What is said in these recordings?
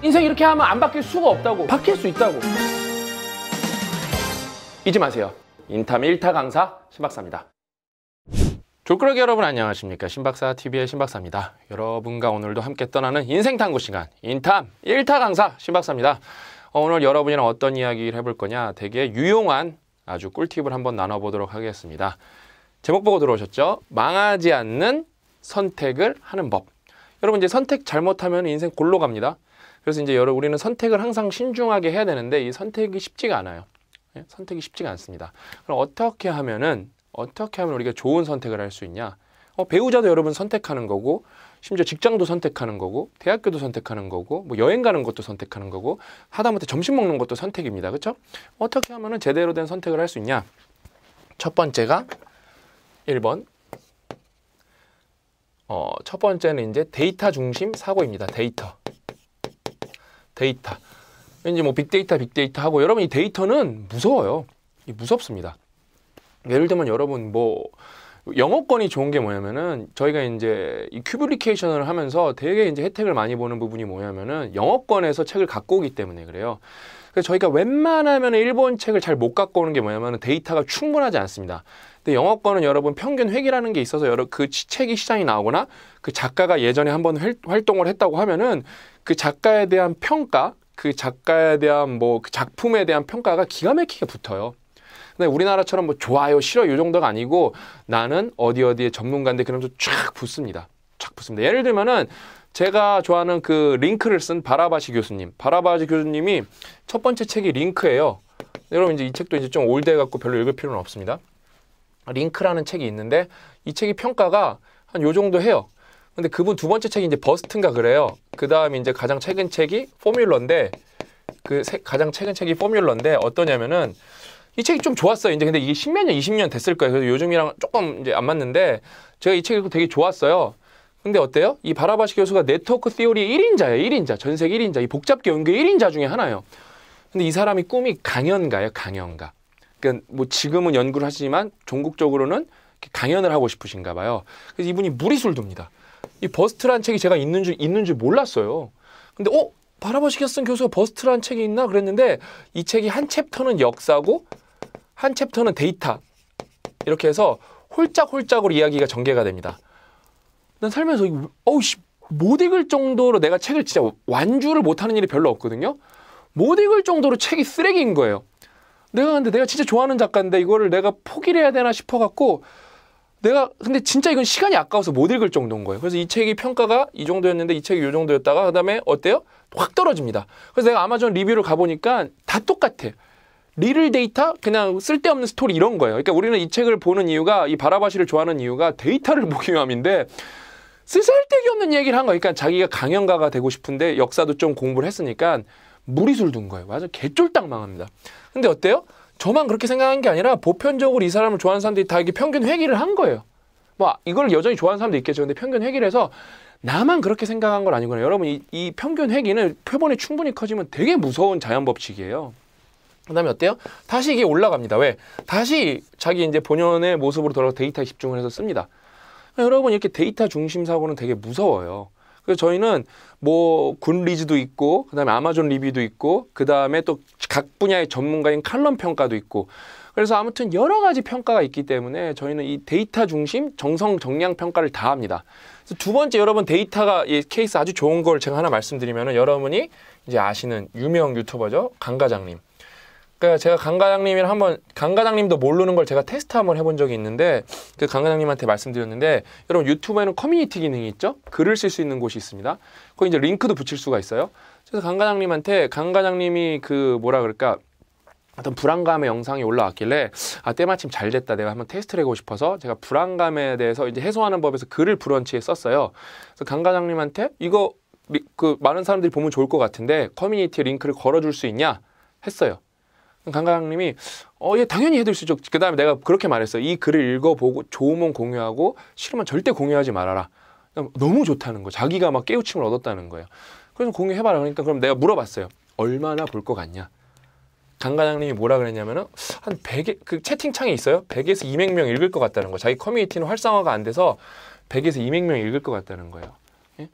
인생 이렇게 하면 안 바뀔 수가 없다고 바뀔 수 있다고 잊지 마세요 인탐 1타 강사 신박사입니다 졸끄러기 여러분 안녕하십니까 신박사 TV의 신박사입니다 여러분과 오늘도 함께 떠나는 인생 탐구 시간 인탐 1타 강사 신박사입니다 어, 오늘 여러분이랑 어떤 이야기를 해볼 거냐 되게 유용한 아주 꿀팁을 한번 나눠보도록 하겠습니다 제목 보고 들어오셨죠? 망하지 않는 선택을 하는 법 여러분 이제 선택 잘못하면 인생 골로 갑니다. 그래서 이제 여러분 우리는 선택을 항상 신중하게 해야 되는데 이 선택이 쉽지가 않아요. 예? 선택이 쉽지가 않습니다. 그럼 어떻게 하면은 어떻게 하면 우리가 좋은 선택을 할 수 있냐? 어, 배우자도 여러분 선택하는 거고 심지어 직장도 선택하는 거고 대학교도 선택하는 거고 뭐 여행 가는 것도 선택하는 거고 하다못해 점심 먹는 것도 선택입니다. 그렇죠? 어떻게 하면은 제대로 된 선택을 할 수 있냐? 첫 번째가 1번 어, 첫 번째는 이제 데이터 중심 사고입니다. 데이터. 데이터. 이제 뭐 빅데이터, 빅데이터 하고 여러분 이 데이터는 무서워요. 무섭습니다. 예를 들면 여러분 뭐 영어권이 좋은 게 뭐냐면은 저희가 이제 이 큐블리케이션을 하면서 되게 이제 혜택을 많이 보는 부분이 뭐냐면은 영어권에서 책을 갖고 오기 때문에 그래요. 그래서 저희가 웬만하면 일본 책을 잘 못 갖고 오는 게 뭐냐면은 데이터가 충분하지 않습니다. 근데 영어권은 여러분 평균 획기라는게 있어서 여러 그 책이 시장이 나오거나 그 작가가 예전에 한번 활동을 했다고 하면은 그 작가에 대한 평가, 그 작가에 대한 뭐 그 작품에 대한 평가가 기가 막히게 붙어요. 근데 우리나라처럼 뭐 좋아요, 싫어 요 정도가 아니고 나는 어디 어디에 전문가인데 그러면서 쫙 붙습니다. 쫙 붙습니다. 예를 들면은 제가 좋아하는 그 링크를 쓴 바라바시 교수님. 바라바시 교수님이 첫 번째 책이 링크예요. 여러분 이제 이 책도 이제 좀 올드해 갖고 별로 읽을 필요는 없습니다. 링크라는 책이 있는데 이 책이 평가가 한 요 정도 해요. 근데 그분 두 번째 책이 이제 버스트인가 그래요. 그 다음 에 이제 가장 최근 책이 포뮬러인데 그 가장 최근 책이 포뮬러인데 어떠냐면은 이 책이 좀 좋았어요. 이제 근데 이게 십몇 년, 이십 년 됐을 거예요. 그래서 요즘이랑 조금 이제 안 맞는데 제가 이 책이 되게 좋았어요. 근데 어때요? 이 바라바시 교수가 네트워크 시오리의 1인자예요. 1인자. 전세계 1인자. 이 복잡계 연계 1인자 중에 하나예요. 근데 이 사람이 꿈이 강연가예요. 강연가. 그러니까 뭐 지금은 연구를 하시지만 종국적으로는 강연을 하고 싶으신가 봐요. 그래서 이분이 무리술도입니다. 이 버스트란 책이 제가 있는 줄 있는 줄 몰랐어요. 근데 어바라보시켰슨 교수가 버스트란 책이 있나 그랬는데 이 책이 한 챕터는 역사고 한 챕터는 데이터 이렇게 해서 홀짝홀짝으로 이야기가 전개가 됩니다. 난 살면서 어우씨 못 읽을 정도로 내가 책을 진짜 완주를 못하는 일이 별로 없거든요. 못 읽을 정도로 책이 쓰레기인 거예요. 내가 근데 내가 진짜 좋아하는 작가인데 이거를 내가 포기를 해야 되나 싶어 갖고 내가 근데 진짜 이건 시간이 아까워서 못 읽을 정도인 거예요. 그래서 이 책이 평가가 이 정도였는데 이 책이 이 정도였다가 그다음에 어때요? 확 떨어집니다. 그래서 내가 아마존 리뷰를 가보니까 다 똑같아. 리를 데이터 그냥 쓸데없는 스토리 이런 거예요. 그러니까 우리는 이 책을 보는 이유가 이 바라바시를 좋아하는 이유가 데이터를 보기 위함인데 쓸데없는 얘기를 한거예요 그러니까 자기가 강연가가 되고 싶은데 역사도 좀 공부를 했으니까 무리수를 둔 거예요. 맞아 개쫄딱 망합니다. 근데 어때요? 저만 그렇게 생각한 게 아니라 보편적으로 이 사람을 좋아하는 사람들이 다 이게 평균 회기를한 거예요. 뭐 아, 이걸 여전히 좋아하는 사람도 있겠죠. 근데 평균 회귀를 해서 나만 그렇게 생각한 건 아니구나. 여러분 이, 이 평균 회귀는 표본이 충분히 커지면 되게 무서운 자연 법칙이에요. 그다음에 어때요? 다시 이게 올라갑니다. 왜? 다시 자기 이제 본연의 모습으로 돌아가 데이터에 집중을 해서 씁니다. 여러분 이렇게 데이터 중심 사고는 되게 무서워요. 그래서 저희는 뭐 군 리즈도 있고 그다음에 아마존 리뷰도 있고 그다음에 또 각 분야의 전문가인 칼럼 평가도 있고 그래서 아무튼 여러 가지 평가가 있기 때문에 저희는 이 데이터 중심 정성 정량 평가를 다 합니다. 그래서 두 번째 여러분 데이터가 이 케이스 아주 좋은 걸 제가 하나 말씀드리면은 여러분이 이제 아시는 유명 유튜버죠 강과장님 그러니까 제가 강 과장님이랑 한번 강 과장님도 모르는 걸 제가 테스트 한번 해본 적이 있는데 그 강 과장님한테 말씀드렸는데 여러분 유튜브에는 커뮤니티 기능이 있죠 글을 쓸 수 있는 곳이 있습니다 거기 이제 링크도 붙일 수가 있어요 그래서 강 과장님한테 강 과장님이 그 뭐라 그럴까 어떤 불안감의 영상이 올라왔길래 아 때마침 잘 됐다 내가 한번 테스트를 해보고 싶어서 제가 불안감에 대해서 이제 해소하는 법에서 글을 브런치에 썼어요 그래서 강 과장님한테 이거 그 많은 사람들이 보면 좋을 것 같은데 커뮤니티 링크를 걸어줄 수 있냐 했어요 강과장님이 어, 예, 당연히 해드릴 수 있죠. 그 다음에 내가 그렇게 말했어. 이 글을 읽어보고 좋으면 공유하고 싫으면 절대 공유하지 말아라. 너무 좋다는 거. 자기가 막 깨우침을 얻었다는 거예요. 그래서 공유해봐라. 그러니까 그럼 내가 물어봤어요. 얼마나 볼 것 같냐? 강 과장님이 뭐라 그랬냐면은 한 100에 그 채팅창에 있어요. 100에서 200명 읽을 것 같다는 거. 자기 커뮤니티는 활성화가 안 돼서 100에서 200명 읽을 것 같다는 거예요. 예?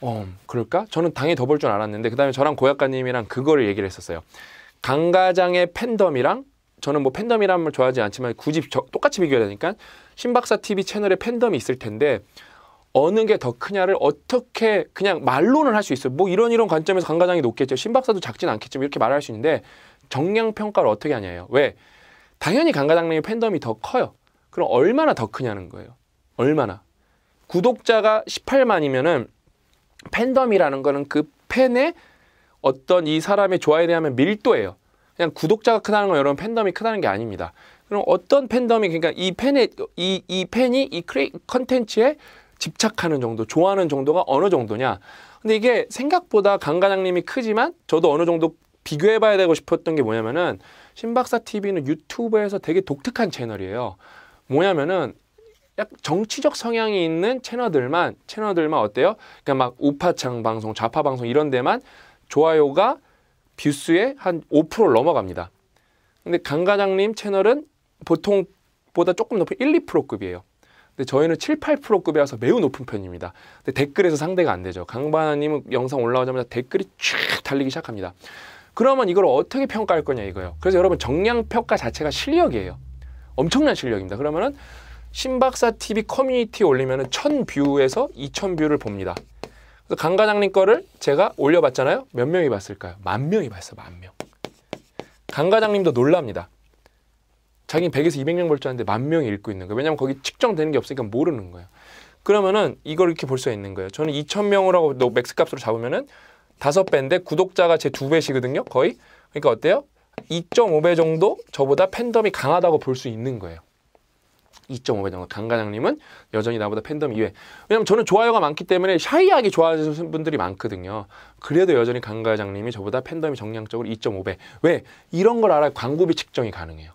어, 그럴까? 저는 당연히 더 볼 줄 알았는데 그다음에 저랑 고약가님이랑 그거를 얘기를 했었어요. 강가장의 팬덤이랑 저는 뭐 팬덤이라는 걸 좋아하지 않지만 굳이 저, 똑같이 비교해야 되니까 신박사 TV 채널에 팬덤이 있을 텐데 어느 게 더 크냐를 어떻게 그냥 말로는 할 수 있어요. 뭐 이런 이런 관점에서 강과장이 높겠죠. 신박사도 작진 않겠지만 뭐 이렇게 말할 수 있는데 정량 평가를 어떻게 하냐예요. 왜? 당연히 강과장님의 팬덤이 더 커요. 그럼 얼마나 더 크냐는 거예요. 얼마나. 구독자가 18만이면은 팬덤이라는 거는 그 팬의 어떤 이 사람의 좋아에 대한 밀도예요. 그냥 구독자가 크다는 건 여러분 팬덤이 크다는 게 아닙니다. 그럼 어떤 팬덤이 그러니까 이 팬의 이 이 팬이 이 크리 컨텐츠에 집착하는 정도, 좋아하는 정도가 어느 정도냐. 근데 이게 생각보다 강과장님이 크지만 저도 어느 정도 비교해봐야 되고 싶었던 게 뭐냐면은 신박사 TV는 유튜브에서 되게 독특한 채널이에요. 뭐냐면은 약 정치적 성향이 있는 채널들만 채널들만 어때요? 그러니까 막 우파창 방송, 좌파 방송 이런 데만 좋아요가 뷰수의 한 5%를 넘어갑니다. 근데 강과장님 채널은 보통보다 조금 높은 1, 2%급이에요. 근데 저희는 7, 8%급이라서 매우 높은 편입니다. 근데 댓글에서 상대가 안 되죠. 강과장님은 영상 올라오자마자 댓글이 쫙 달리기 시작합니다. 그러면 이걸 어떻게 평가할 거냐 이거예요. 그래서 여러분 정량 평가 자체가 실력이에요. 엄청난 실력입니다. 그러면은 신박사 TV 커뮤니티에 올리면 1000뷰에서 2000뷰를 봅니다. 강 과장님 거를 제가 올려봤잖아요. 몇 명이 봤을까요? 만 명이 봤어요. 만 명. 강 과장님도 놀랍니다. 자기는 100에서 200명 볼줄 아는데 만 명이 읽고 있는 거예요. 왜냐하면 거기 측정되는 게 없으니까 모르는 거예요. 그러면은 이걸 이렇게 볼 수가 있는 거예요. 저는 2,000명으로 맥스 값으로 잡으면은 다섯 배인데 구독자가 제 두 배시거든요. 거의. 그러니까 어때요? 2.5배 정도 저보다 팬덤이 강하다고 볼 수 있는 거예요. 2.5배 정도. 강과장님은 여전히 나보다 팬덤 2회. 왜냐면 저는 좋아요가 많기 때문에 샤이하게 좋아하시는 분들이 많거든요. 그래도 여전히 강과장님이 저보다 팬덤이 정량적으로 2.5배. 왜? 이런 걸 알아야 광고비 측정이 가능해요.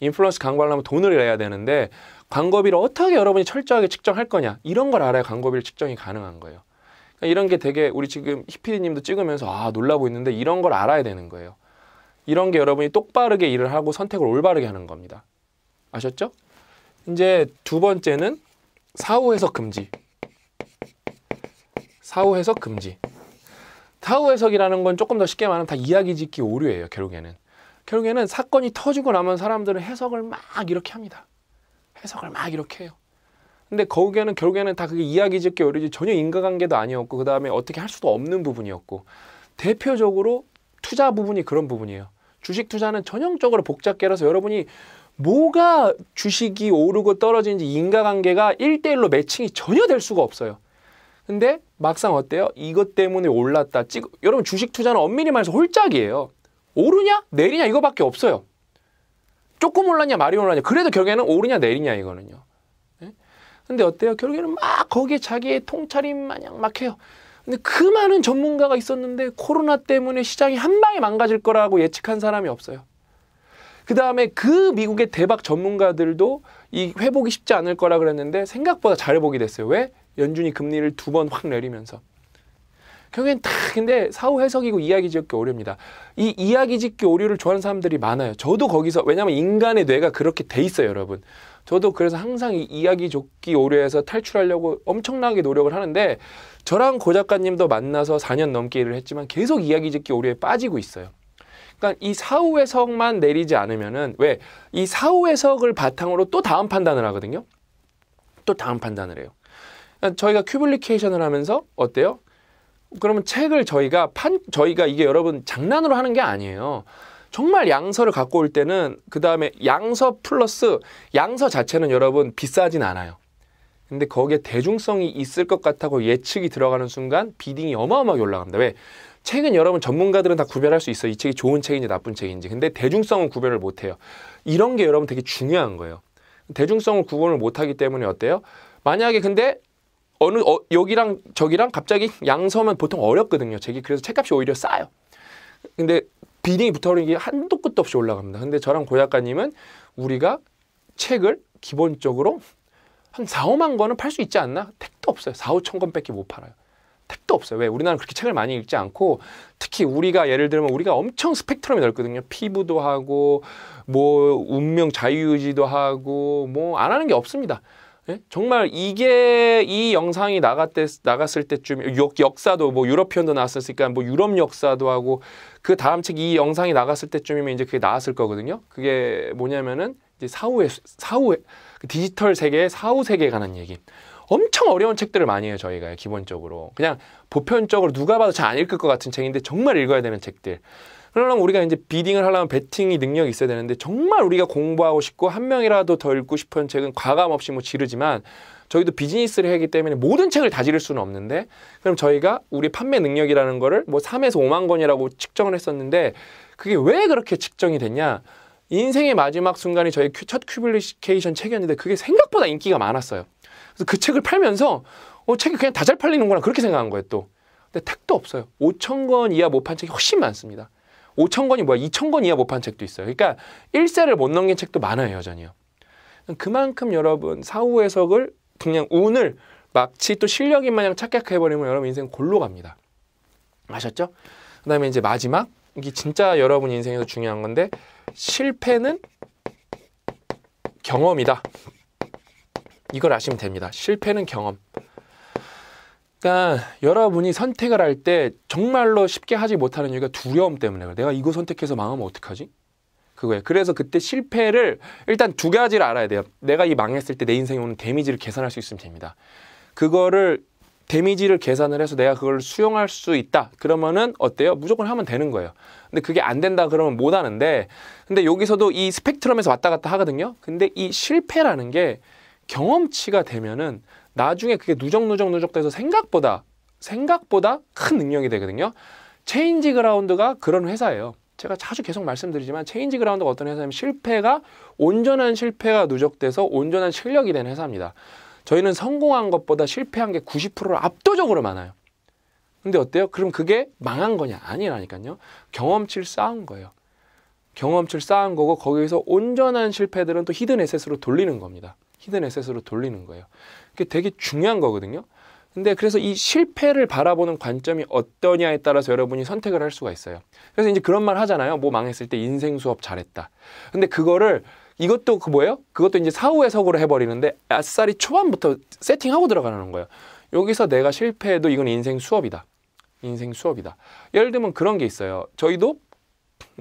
인플루언스 광고하려면 돈을 내야 되는데 광고비를 어떻게 여러분이 철저하게 측정할 거냐. 이런 걸 알아야 광고비를 측정이 가능한 거예요. 그러니까 이런 게 되게 우리 지금 히피디님도 찍으면서 아 놀라고 있는데 이런 걸 알아야 되는 거예요. 이런 게 여러분이 똑바르게 일을 하고 선택을 올바르게 하는 겁니다. 아셨죠? 이제 두 번째는 사후 해석 금지. 사후 해석 금지. 사후 해석이라는 건 조금 더 쉽게 말하면 다 이야기 짓기 오류예요, 결국에는. 결국에는 사건이 터지고 나면 사람들은 해석을 막 이렇게 합니다. 해석을 막 이렇게 해요. 근데 거기에는 결국에는 다 그게 이야기 짓기 오류지 전혀 인과관계도 아니었고 그 다음에 어떻게 할 수도 없는 부분이었고 대표적으로 투자 부분이 그런 부분이에요. 주식 투자는 전형적으로 복잡해라서 여러분이 뭐가 주식이 오르고 떨어지는지 인과관계가 일대일로 매칭이 전혀 될 수가 없어요. 근데 막상 어때요? 이것 때문에 올랐다. 찍, 여러분 주식 투자는 엄밀히 말해서 홀짝이에요. 오르냐 내리냐 이거밖에 없어요. 조금 올랐냐 말이 올랐냐. 그래도 결국에는 오르냐 내리냐 이거는요. 예? 근데 어때요? 결국에는 막 거기에 자기의 통찰이 마냥 막 해요. 근데 그 많은 전문가가 있었는데 코로나 때문에 시장이 한 방에 망가질 거라고 예측한 사람이 없어요. 그 다음에 그 미국의 대박 전문가들도 이 회복이 쉽지 않을 거라 그랬는데 생각보다 잘 회복이 됐어요. 왜? 연준이 금리를 두 번 확 내리면서. 결국엔 다 근데 사후 해석이고 이야기 짓기 오류입니다. 이 이야기 짓기 오류를 좋아하는 사람들이 많아요. 저도 거기서 왜냐하면 인간의 뇌가 그렇게 돼 있어요, 여러분. 저도 그래서 항상 이 이야기 짓기 오류에서 탈출하려고 엄청나게 노력을 하는데 저랑 고 작가님도 만나서 4년 넘게 일을 했지만 계속 이야기 짓기 오류에 빠지고 있어요. 그러니까 이 사후 해석만 내리지 않으면은 왜 이 사후 해석을 바탕으로 또 다음 판단을 하거든요. 또 다음 판단을 해요. 그러니까 저희가 큐블리케이션을 하면서 어때요? 그러면 책을 저희가 판 저희가 이게 여러분 장난으로 하는 게 아니에요. 정말 양서를 갖고 올 때는 그 다음에 양서 플러스 양서 자체는 여러분 비싸진 않아요. 근데 거기에 대중성이 있을 것 같다고 예측이 들어가는 순간 비딩이 어마어마하게 올라갑니다. 왜? 책은 여러분 전문가들은 다 구별할 수 있어요. 이 책이 좋은 책인지 나쁜 책인지. 근데 대중성은 구별을 못 해요. 이런 게 여러분 되게 중요한 거예요. 대중성을 구분을 못 하기 때문에 어때요? 만약에 근데 어느 어, 여기랑 저기랑 갑자기 양서면 보통 어렵거든요. 책이 그래서 책값이 오히려 싸요. 근데 비딩이 붙어오르는 게 한도 끝도 없이 올라갑니다. 근데 저랑 고 작가님은 우리가 책을 기본적으로 한 4, 5만 권은 팔 수 있지 않나? 택도 없어요. 4, 5천 권밖에 못 팔아요. 택도 없어요. 왜? 우리나라는 그렇게 책을 많이 읽지 않고 특히 우리가 예를 들면 우리가 엄청 스펙트럼이 넓거든요. 피부도 하고 뭐 운명 자유의지도 하고 뭐 안 하는 게 없습니다. 예? 정말 이게 이 영상이 나갔대, 나갔을 때쯤 역, 역사도 뭐 유럽편도 나왔었으니까 뭐 유럽 역사도 하고 그 다음 책 이 영상이 나갔을 때쯤이면 이제 그게 나왔을 거거든요. 그게 뭐냐면은 이제 사후의 사후의 그 디지털 세계 사후 세계에 관한 얘기. 엄청 어려운 책들을 많이 해요, 저희가 기본적으로. 그냥 보편적으로 누가 봐도 잘 안 읽을 것 같은 책인데 정말 읽어야 되는 책들. 그러려면 우리가 이제 비딩을 하려면 베팅이 능력이 있어야 되는데 정말 우리가 공부하고 싶고 한 명이라도 더 읽고 싶은 책은 과감 없이 뭐 지르지만 저희도 비즈니스를 하기 때문에 모든 책을 다 지를 수는 없는데 그럼 저희가 우리 판매 능력이라는 거를 뭐 3에서 5만 권이라고 측정을 했었는데 그게 왜 그렇게 측정이 됐냐? 인생의 마지막 순간이 저희 첫 큐블리케이션 책이었는데 그게 생각보다 인기가 많았어요. 그래서 그 책을 팔면서 어, 책이 그냥 다 잘 팔리는구나 그렇게 생각한 거예요 또. 근데 택도 없어요. 5천 권 이하 못 판 책이 훨씬 많습니다. 5천 권이 뭐야? 2천 권 이하 못 판 책도 있어요. 그러니까 1세를 못 넘긴 책도 많아요 여전히요. 그만큼 여러분 사후 해석을 그냥 운을 마치 또 실력인 마냥 착각해버리면 여러분 인생 골로 갑니다. 아셨죠? 그 다음에 이제 마지막 이게 진짜 여러분 인생에서 중요한 건데 실패는 경험이다. 이걸 아시면 됩니다. 실패는 경험. 그러니까 여러분이 선택을 할 때 정말로 쉽게 하지 못하는 이유가 두려움 때문에 그래요. 내가 이거 선택해서 망하면 어떡하지? 그거예요. 그래서 그때 실패를 일단 두 가지를 알아야 돼요. 내가 이 망했을 때 내 인생에 오는 데미지를 계산할 수 있으면 됩니다. 그거를 데미지를 계산을 해서 내가 그걸 수용할 수 있다. 그러면은 어때요? 무조건 하면 되는 거예요. 근데 그게 안 된다 그러면 못 하는데 근데 여기서도 이 스펙트럼에서 왔다 갔다 하거든요. 근데 이 실패라는 게 경험치가 되면은 나중에 그게 누적 누적 누적돼서 생각보다 생각보다 큰 능력이 되거든요. 체인지 그라운드가 그런 회사예요. 제가 자주 계속 말씀드리지만 체인지 그라운드가 어떤 회사냐면 실패가 온전한 실패가 누적돼서 온전한 실력이 된 회사입니다. 저희는 성공한 것보다 실패한 게 90%를 압도적으로 많아요. 근데 어때요? 그럼 그게 망한 거냐? 아니라니까요. 경험치를 쌓은 거예요. 경험치를 쌓은 거고 거기에서 온전한 실패들은 또 히든 에셋으로 돌리는 겁니다. 히든 에셋으로 돌리는 거예요. 그게 되게 중요한 거거든요. 근데 그래서 이 실패를 바라보는 관점이 어떠냐에 따라서 여러분이 선택을 할 수가 있어요. 그래서 이제 그런 말 하잖아요. 뭐 망했을 때 인생 수업 잘했다. 근데 그거를 이것도 그 뭐예요? 그것도 이제 사후 의석으로 해버리는데 아싸리 초반부터 세팅하고 들어가는 거예요. 여기서 내가 실패해도 이건 인생 수업이다. 인생 수업이다. 예를 들면 그런 게 있어요. 저희도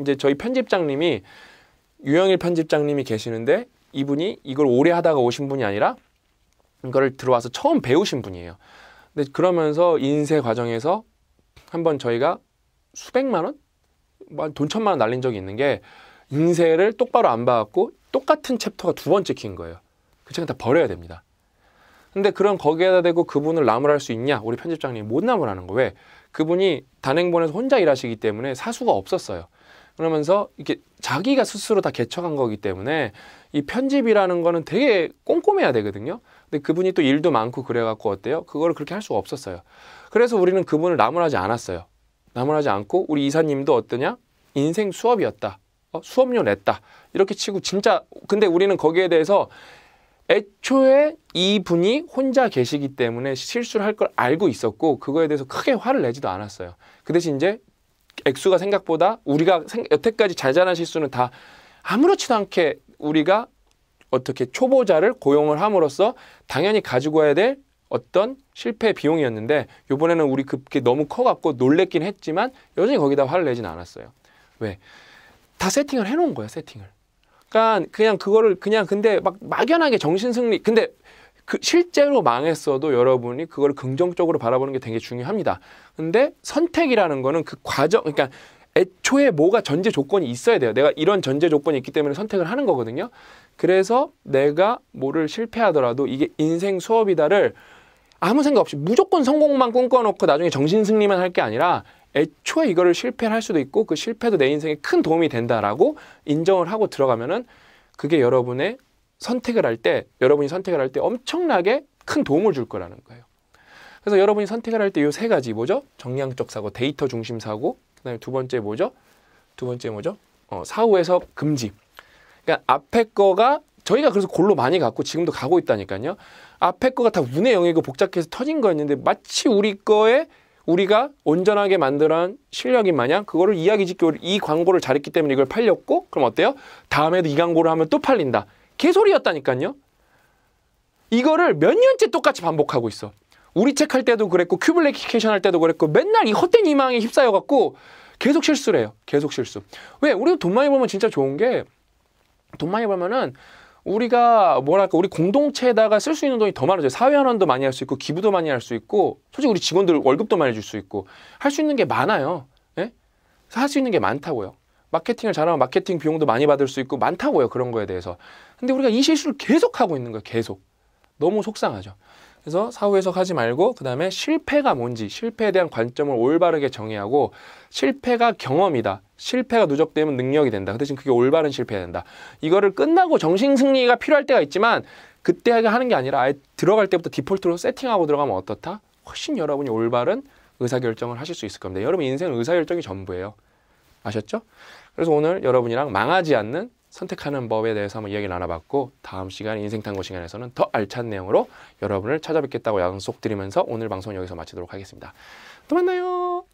이제 저희 편집장님이 유영일 편집장님이 계시는데 이분이 이걸 오래 하다가 오신 분이 아니라 이거를 들어와서 처음 배우신 분이에요. 근데 그러면서 인쇄 과정에서 한번 저희가 수백만 원? 뭐 돈 천만 원 날린 적이 있는 게 인쇄를 똑바로 안 봐갖고 똑같은 챕터가 두 번 찍힌 거예요. 그 책은 다 버려야 됩니다. 근데 그럼 거기에다 대고 그분을 나무랄 수 있냐? 우리 편집장님못 나무라는 거. 왜? 그분이 단행본에서 혼자 일하시기 때문에 사수가 없었어요. 그러면서 이렇게 자기가 스스로 다 개척한 거기 때문에 이 편집이라는 거는 되게 꼼꼼해야 되거든요. 근데 그분이 또 일도 많고 그래갖고 어때요? 그거를 그렇게 할 수가 없었어요. 그래서 우리는 그분을 나무라지 않았어요. 나무라지 않고 우리 이사님도 어떠냐? 인생 수업이었다. 어? 수업료 냈다. 이렇게 치고 진짜 근데 우리는 거기에 대해서 애초에 이분이 혼자 계시기 때문에 실수를 할 걸 알고 있었고 그거에 대해서 크게 화를 내지도 않았어요. 그 대신 이제 액수가 생각보다 우리가 여태까지 잘자란 실수는 다 아무렇지도 않게 우리가 어떻게 초보자를 고용을 함으로써 당연히 가지고 와야 될 어떤 실패 비용이었는데 요번에는 우리 급게 너무 커갖고 놀랬긴 했지만 여전히 거기다 화를 내진 않았어요. 왜? 다 세팅을 해놓은 거야 세팅을. 그러니까 그냥 그거를 그냥 근데 막 막연하게 정신 승리 근데 그 실제로 망했어도 여러분이 그걸 긍정적으로 바라보는 게 되게 중요합니다. 근데 선택이라는 거는 그 과정, 그러니까 애초에 뭐가 전제 조건이 있어야 돼요. 내가 이런 전제 조건이 있기 때문에 선택을 하는 거거든요. 그래서 내가 뭐를 실패하더라도 이게 인생 수업이다를 아무 생각 없이 무조건 성공만 꿈꿔놓고 나중에 정신승리만 할 게 아니라 애초에 이거를 실패할 수도 있고 그 실패도 내 인생에 큰 도움이 된다라고 인정을 하고 들어가면은 그게 여러분의 선택을 할 때 여러분이 선택을 할 때 엄청나게 큰 도움을 줄 거라는 거예요. 그래서 여러분이 선택을 할 때 이 세 가지 뭐죠? 정량적 사고, 데이터 중심 사고. 그다음에 두 번째 뭐죠? 두 번째 뭐죠? 어, 사후 해석 금지. 그러니까 앞에 거가 저희가 그래서 골로 많이 갔고 지금도 가고 있다니까요. 앞에 거가 다 운의 영역이고 복잡해서 터진 거였는데 마치 우리 거에 우리가 온전하게 만들어낸 실력인 마냥 그거를 이야기 짓기 이 광고를 잘했기 때문에 이걸 팔렸고 그럼 어때요? 다음에도 이 광고를 하면 또 팔린다. 개소리였다니까요. 이거를 몇 년째 똑같이 반복하고 있어. 우리 책 할 때도 그랬고 큐블레키케이션 할 때도 그랬고 맨날 이 헛된 희망에 휩싸여 갖고 계속 실수를 해요. 계속 실수. 왜? 우리도 돈 많이 벌면 진짜 좋은 게 돈 많이 벌면은 우리가 뭐랄까 우리 공동체에다가 쓸 수 있는 돈이 더 많아져요. 사회 환원도 많이 할 수 있고 기부도 많이 할 수 있고 솔직히 우리 직원들 월급도 많이 줄 수 있고 할 수 있는 게 많아요. 예? 할 수 있는 게 많다고요. 마케팅을 잘하면 마케팅 비용도 많이 받을 수 있고 많다고요. 그런 거에 대해서. 근데 우리가 이 실수를 계속 하고 있는 거예요. 계속. 너무 속상하죠. 그래서 사후 해석하지 말고 그 다음에 실패가 뭔지 실패에 대한 관점을 올바르게 정의하고 실패가 경험이다. 실패가 누적되면 능력이 된다. 그 대신 그게 올바른 실패가 된다. 이거를 끝나고 정신 승리가 필요할 때가 있지만 그때 하는 게 아니라 아예 들어갈 때부터 디폴트로 세팅하고 들어가면 어떻다? 훨씬 여러분이 올바른 의사결정을 하실 수 있을 겁니다. 여러분 인생은 의사결정이 전부예요. 아셨죠? 그래서 오늘 여러분이랑 망하지 않는 선택하는 법에 대해서 한번 이야기 나눠봤고 다음 시간 인생탐구 시간에서는 더 알찬 내용으로 여러분을 찾아뵙겠다고 약속드리면서 오늘 방송 여기서 마치도록 하겠습니다. 또 만나요.